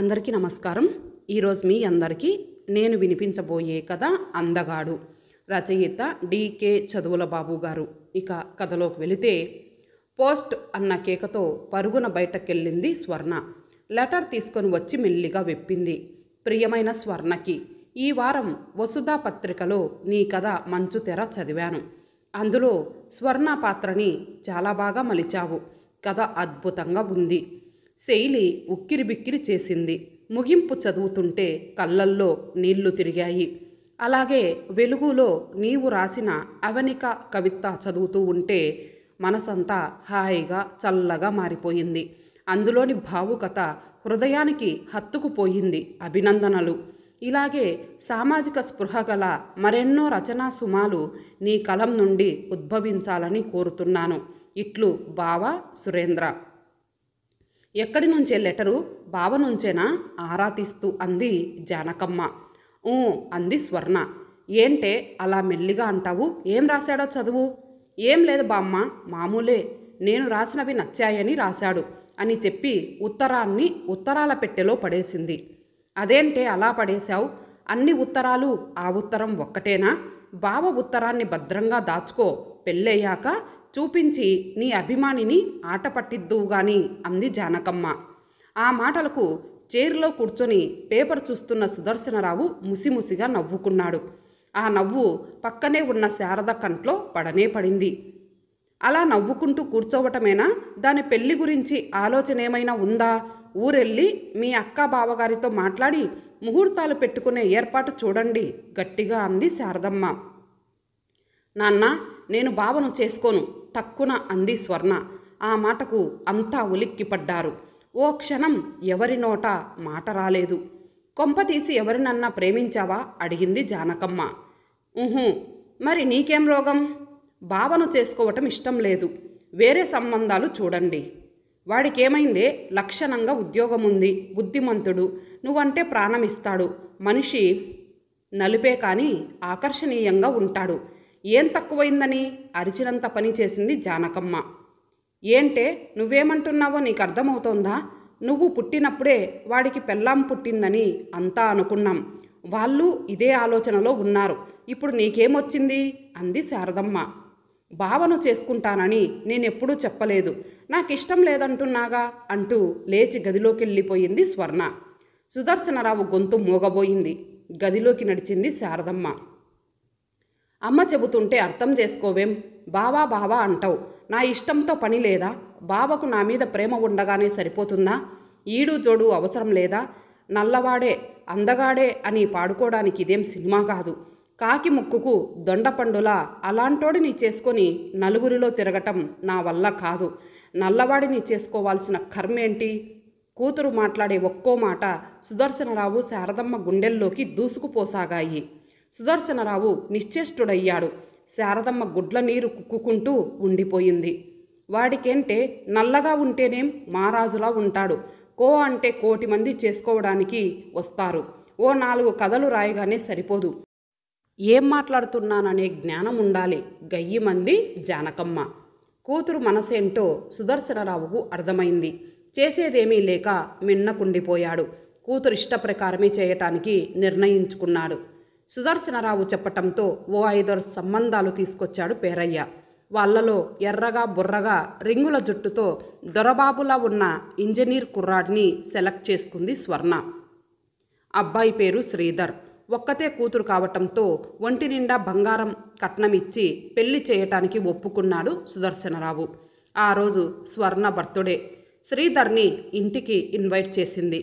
అందరికీ నమస్కారం ఈరోజు మీ అందరికీ నేను వినిపించబోయే కథ అందగాడు రచయిత డికే చదువుల బాబు గారు ఇక కథలోకి వెళితే పోస్ట్ అన్న కేకతో పరుగున బయటకెళ్ళింది స్వర్ణ లెటర్ తీసుకొని వచ్చి మెల్లిగా వెప్పింది ప్రియమైన స్వర్ణకి ఈ వారం వసుధా పత్రికలో నీ కథ మంచు తెర చదివాను అందులో స్వర్ణ పాత్రని చాలా బాగా మలిచావు కథ అద్భుతంగా ఉంది శైలి ఉక్కిరిబిక్కిరి చేసింది ముగింపు చదువుతుంటే కళ్ళల్లో నీళ్లు తిరిగాయి అలాగే వెలుగులో నీవు రాసిన అవనిక కవిత చదువుతూ ఉంటే మనసంతా హాయిగా చల్లగా మారిపోయింది అందులోని భావుకత హృదయానికి హత్తుకుపోయింది అభినందనలు ఇలాగే సామాజిక స్పృహ గల మరెన్నో రచనా సుమాలు నీ కలం నుండి ఉద్భవించాలని కోరుతున్నాను ఇట్లు బావా సురేంద్ర ఎక్కడి నుంచే లెటరు బావ నుంచేనా ఆరా తీస్తూ అంది జానకమ్మ అంది స్వర్ణ ఏంటే అలా మెల్లిగా అంటావు ఏం రాశాడో చదువు ఏం లేదు బామ్మ మామూలే నేను రాసినవి నచ్చాయని రాశాడు అని చెప్పి ఉత్తరాన్ని ఉత్తరాల పెట్టెలో పడేసింది అదేంటే అలా పడేశావు అన్ని ఉత్తరాలు ఆ ఉత్తరం ఒక్కటేనా బావ ఉత్తరాన్ని భద్రంగా దాచుకో పెళ్ళయ్యాక చూపించి నీ అభిమానిని ఆట పట్టిద్దువు గాని అంది జానకమ్మ ఆ మాటలకు చైర్లో కూర్చొని పేపర్ చూస్తున్న సుదర్శనరావు ముసిముసిగా నవ్వుకున్నాడు ఆ నవ్వు పక్కనే ఉన్న శారద కంట్లో పడనే పడింది అలా నవ్వుకుంటూ కూర్చోవటమేనా దాని పెళ్లి గురించి ఆలోచన ఏమైనా ఉందా ఊరెళ్ళి మీ అక్క బావగారితో మాట్లాడి ముహూర్తాలు పెట్టుకునే ఏర్పాటు చూడండి గట్టిగా అంది శారదమ్మ నాన్న నేను బావను చేసుకోను తక్కున అంది స్వర్ణ ఆ మాటకు అంతా ఉలిక్కిపడ్డారు ఓ క్షణం ఎవరి నోట మాట రాలేదు కొంపతీసి ఎవరినన్నా ప్రేమించావా అడిగింది జానకమ్మ ఉహు మరి నీకేం రోగం బావను చేసుకోవటం ఇష్టం లేదు వేరే సంబంధాలు చూడండి వాడికేమైందే లక్షణంగా ఉద్యోగం ఉంది బుద్ధిమంతుడు నువ్వంటే ప్రాణమిస్తాడు మనిషి నలుపే కానీ ఆకర్షణీయంగా ఉంటాడు ఏం తక్కువైందని అరిచినంత పని చేసింది జానకమ్మ ఏంటే నువ్వేమంటున్నావో నీకు అర్థమవుతోందా నువ్వు పుట్టినప్పుడే వాడికి పెళ్ళాం పుట్టిందని అంతా అనుకున్నాం వాళ్ళు ఇదే ఆలోచనలో ఉన్నారు ఇప్పుడు నీకేమొచ్చింది అంది శారదమ్మ భావను చేసుకుంటానని నేనెప్పుడూ చెప్పలేదు నాకు ఇష్టం లేదంటున్నాగా అంటూ లేచి గదిలోకి వెళ్ళిపోయింది స్వర్ణ సుదర్శనరావు గొంతు మోగబోయింది గదిలోకి నడిచింది శారదమ్మ అమ్మ చెబుతుంటే అర్థం చేసుకోవేం బావా బావా అంటావు నా ఇష్టంతో పని లేదా బావకు నా మీద ప్రేమ ఉండగానే సరిపోతుందా ఈడు జోడు అవసరం లేదా నల్లవాడే అందగాడే అని పాడుకోవడానికి ఇదేం సినిమా కాదు కాకి ముక్కుకు దొండపండులా అలాంటోడిని చేసుకొని నలుగురిలో తిరగటం నా వల్ల కాదు నల్లవాడిని చేసుకోవాల్సిన కర్మేంటి కూతురు మాట్లాడే ఒక్కో మాట సుదర్శనరావు శారదమ్మ గుండెల్లోకి దూసుకుపోసాగాయి సుదర్శనరావు నిశ్చేష్టుడయ్యాడు శారదమ్మ గుడ్ల నీరు కుక్కుకుంటూ ఉండిపోయింది వాడికేంటే నల్లగా ఉంటేనేం మారాజులా ఉంటాడు కో అంటే కోటి మంది చేసుకోవడానికి వస్తారు ఓ నాలుగు కథలు రాయగానే సరిపోదు ఏం మాట్లాడుతున్నాననే జ్ఞానం ఉండాలి గయ్యి మంది జానకమ్మ కూతురు మనసేంటో సుదర్శనరావుకు అర్థమైంది చేసేదేమీ లేక మిన్నకుండిపోయాడు కూతురు ఇష్టప్రకారమే చేయటానికి నిర్ణయించుకున్నాడు సుదర్శనరావు చెప్పటంతో ఓ ఐదారు సంబంధాలు తీసుకొచ్చాడు పేరయ్య వాళ్లలో ఎర్రగా బుర్రగా రింగుల జుట్టుతో దొరబాబులా ఉన్న ఇంజనీర్ కుర్రాడిని సెలెక్ట్ చేసుకుంది స్వర్ణ అబ్బాయి పేరు శ్రీధర్ ఒక్కతే కూతురు కావటంతో ఒంటి నిండా బంగారం కట్నమిచ్చి పెళ్లి చేయటానికి ఒప్పుకున్నాడు సుదర్శనరావు ఆ రోజు స్వర్ణ బర్త్డే శ్రీధర్ని ఇంటికి ఇన్వైట్ చేసింది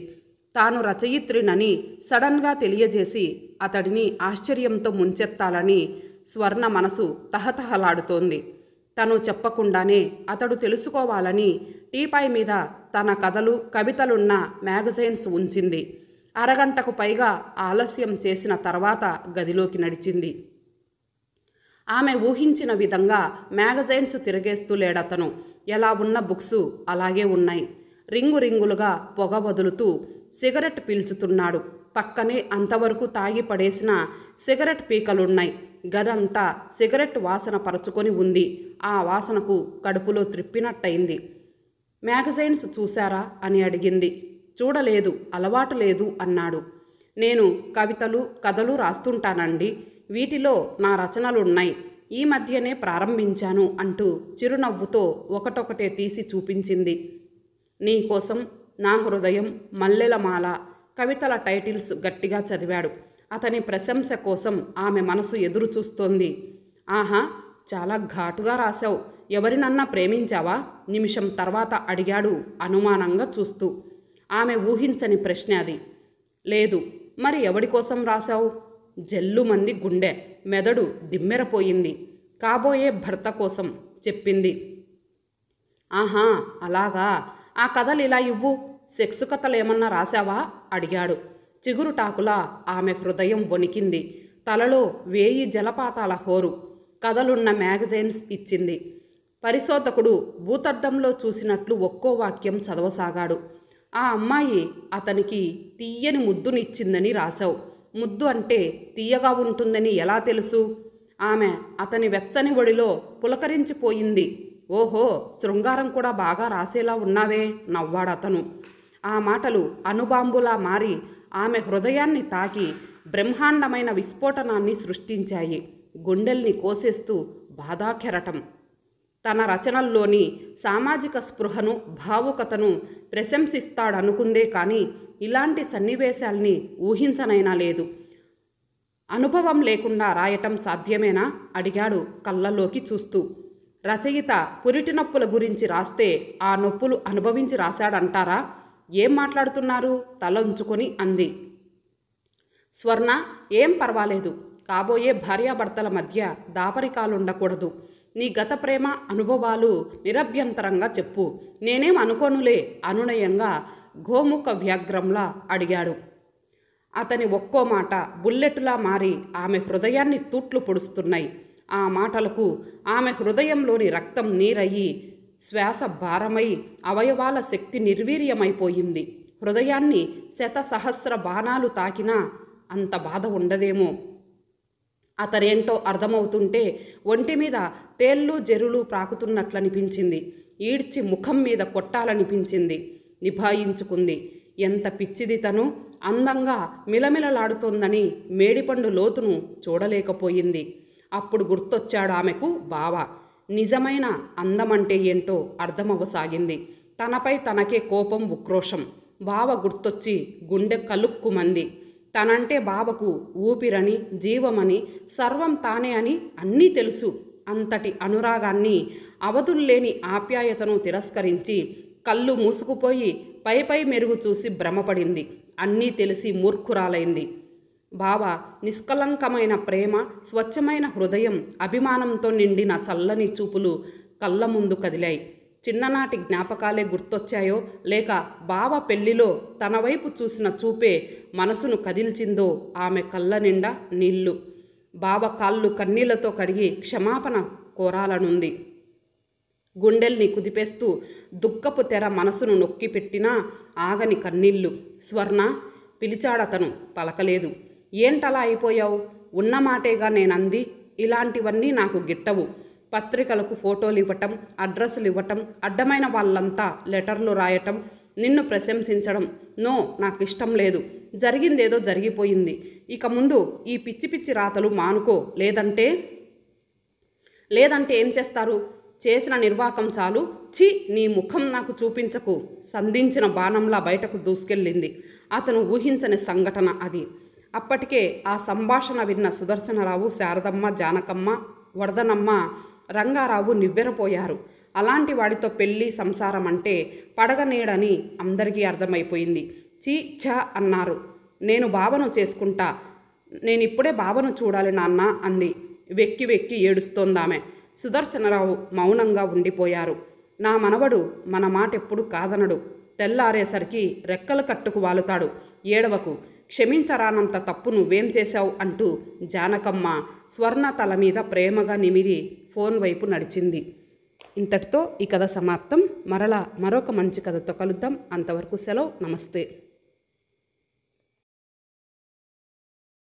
తాను రచయిత్రినని సడన్గా తెలియజేసి అతడిని ఆశ్చర్యంతో ముంచెత్తాలని స్వర్ణ మనసు తహతహలాడుతోంది తను చెప్పకుండానే అతడు తెలుసుకోవాలని టీపాయ్ మీద తన కథలు కవితలున్న మ్యాగజైన్స్ ఉంచింది అరగంటకు పైగా ఆలస్యం చేసిన తర్వాత గదిలోకి నడిచింది ఆమె ఊహించిన విధంగా మ్యాగజైన్స్ తిరిగేస్తూ లేడతను ఎలా ఉన్న బుక్స్ అలాగే ఉన్నాయి రింగు రింగులుగా పొగ వదులుతూ సిగరెట్ పీల్చుతున్నాడు పక్కనే అంతవరకు తాగి పడేసిన సిగరెట్ పీకలున్నాయి గదంతా సిగరెట్ వాసన పరచుకొని ఉంది ఆ వాసనకు కడుపులో త్రిప్పినట్టయింది మ్యాగజైన్స్ చూశారా అని అడిగింది చూడలేదు అలవాటు లేదు అన్నాడు నేను కవితలు కథలు రాస్తుంటానండి వీటిలో నా రచనలున్నాయి ఈ మధ్యనే ప్రారంభించాను అంటూ చిరునవ్వుతో ఒకటొకటే తీసి చూపించింది నీకోసం నా హృదయం మల్లెలమాల కవితల టైటిల్స్ గట్టిగా చదివాడు అతని ప్రశంస కోసం ఆమె మనసు ఎదురు చూస్తోంది ఆహా చాలా ఘాటుగా రాశావు ఎవరినన్నా ప్రేమించావా నిమిషం తర్వాత అడిగాడు అనుమానంగా చూస్తూ ఆమె ఊహించని ప్రశ్న అది లేదు మరి ఎవడి కోసం రాశావు జల్లుమంది గుండె మెదడు దిమ్మెరపోయింది కాబోయే భర్త కోసం చెప్పింది ఆహా అలాగా ఆ కథలు ఇలా ఇవ్వు సెక్స్ ఏమన్నా రాశావా అడిగాడు చిగురుటాకులా ఆమె హృదయం వణికింది తలలో వేయి జలపాతాల హోరు కథలున్న మ్యాగజైన్స్ ఇచ్చింది పరిశోధకుడు భూతద్దంలో చూసినట్లు ఒక్కో వాక్యం చదవసాగాడు ఆ అమ్మాయి అతనికి తీయని ముద్దునిచ్చిందని రాశావు ముద్దు అంటే తీయగా ఉంటుందని ఎలా తెలుసు ఆమె అతని వెచ్చని ఒడిలో పులకరించిపోయింది ఓహో శృంగారం కూడా బాగా రాసేలా ఉన్నావే నవ్వాడతను ఆ మాటలు అనుబాంబులా మారి ఆమె హృదయాన్ని తాకి బ్రహ్మాండమైన విస్ఫోటనాన్ని సృష్టించాయి గుండెల్ని కోసేస్తూ బాధాకెరటం తన రచనల్లోని సామాజిక స్పృహను భావుకతను ప్రశంసిస్తాడనుకుందే కానీ ఇలాంటి సన్నివేశాల్ని ఊహించనైనా లేదు అనుభవం లేకుండా రాయటం సాధ్యమేనా అడిగాడు కళ్ళలోకి చూస్తూ రచయిత పురిటి నొప్పుల గురించి రాస్తే ఆ నొప్పులు అనుభవించి రాశాడంటారా ఏం మాట్లాడుతున్నారు తలంచుకొని అంది స్వర్ణ ఏం పర్వాలేదు కాబోయే భార్యాభర్తల మధ్య దాపరికాలుండకూడదు నీ గత ప్రేమ అనుభవాలు నిరభ్యంతరంగా చెప్పు నేనేం అనుకోనులే అనునయంగా గోముఖ వ్యాఘ్రంలా అడిగాడు అతని ఒక్కో మాట బుల్లెట్లా మారి ఆమె హృదయాన్ని తూట్లు పొడుస్తున్నాయి ఆ మాటలకు ఆమె హృదయంలోని రక్తం నీరయ్యి శ్వాస భారమై అవయవాల శక్తి నిర్వీర్యమైపోయింది హృదయాన్ని శత సహస్ర బాణాలు తాకినా అంత బాధ ఉండదేమో అతనేంటో అర్థమవుతుంటే ఒంటి మీద తేళ్ళు జెరులు ప్రాకుతున్నట్లనిపించింది ఈడ్చి ముఖం మీద కొట్టాలనిపించింది నిభాయించుకుంది ఎంత పిచ్చిది తను అందంగా మిలమిలలాడుతోందని మేడిపండు లోతును చూడలేకపోయింది అప్పుడు గుర్తొచ్చాడు ఆమెకు బావా నిజమైన అందమంటే ఏంటో అర్థమవ్వసాగింది తనపై తనకే కోపం ఉక్రోషం బావ గుర్తొచ్చి గుండె కలుక్కుమంది తనంటే బావకు ఊపిరని జీవమని సర్వం తానే అని అన్నీ తెలుసు అంతటి అనురాగాన్ని అవధుల్లేని ఆప్యాయతను తిరస్కరించి కళ్ళు మూసుకుపోయి పైపై మెరుగు చూసి భ్రమపడింది అన్నీ తెలిసి మూర్ఖురాలైంది బావ నిష్కలంకమైన ప్రేమ స్వచ్ఛమైన హృదయం అభిమానంతో నిండిన చల్లని చూపులు కళ్ళ ముందు కదిలాయి చిన్ననాటి జ్ఞాపకాలే గుర్తొచ్చాయో లేక బావ పెళ్లిలో తన వైపు చూసిన చూపే మనసును కదిల్చిందో ఆమె కళ్ళ నిండా నీళ్లు బావ కాళ్ళు కన్నీళ్లతో కడిగి క్షమాపణ కోరాలనుంది గుండెల్ని కుదిపేస్తూ దుఃఖపు తెర మనసును నొక్కిపెట్టినా ఆగని కన్నీళ్లు స్వర్ణ పిలిచాడతను పలకలేదు ఏంటలా అయిపోయావు ఉన్న మాటేగా నేనంది ఇలాంటివన్నీ నాకు గిట్టవు పత్రికలకు ఫోటోలు ఇవ్వటం అడ్రస్సులు ఇవ్వటం అడ్డమైన వాళ్ళంతా లెటర్లు రాయటం నిన్ను ప్రశంసించడం నో నాకు ఇష్టం లేదు జరిగిందేదో జరిగిపోయింది ఇక ముందు ఈ పిచ్చి పిచ్చి రాతలు మానుకో లేదంటే లేదంటే ఏం చేస్తారు చేసిన నిర్వాకం చాలు చి నీ ముఖం నాకు చూపించకు సంధించిన బాణంలా బయటకు దూసుకెళ్ళింది అతను ఊహించని సంఘటన అది అప్పటికే ఆ సంభాషణ విన్న సుదర్శనరావు శారదమ్మ జానకమ్మ వరదనమ్మ రంగారావు నివ్వెరపోయారు అలాంటి వాడితో పెళ్ళి సంసారం అంటే పడగనేడని అందరికీ అర్థమైపోయింది చీ ఛ అన్నారు నేను బావను చేసుకుంటా నేను ఇప్పుడే చూడాలి నాన్న అంది వెక్కి వెక్కి ఏడుస్తోందామె సుదర్శనరావు మౌనంగా ఉండిపోయారు నా మనవడు మన మాట ఎప్పుడు కాదనడు తెల్లారేసరికి రెక్కలు కట్టుకు వాలుతాడు ఏడవకు క్షమించరానంత తప్పు నువ్వేం చేశావు అంటూ జానకమ్మ స్వర్ణ తల మీద ప్రేమగా నిమిరి ఫోన్ వైపు నడిచింది ఇంతటితో ఈ కథ సమాప్తం మరలా మరొక మంచి కథతో కలుద్దాం అంతవరకు సెలవు నమస్తే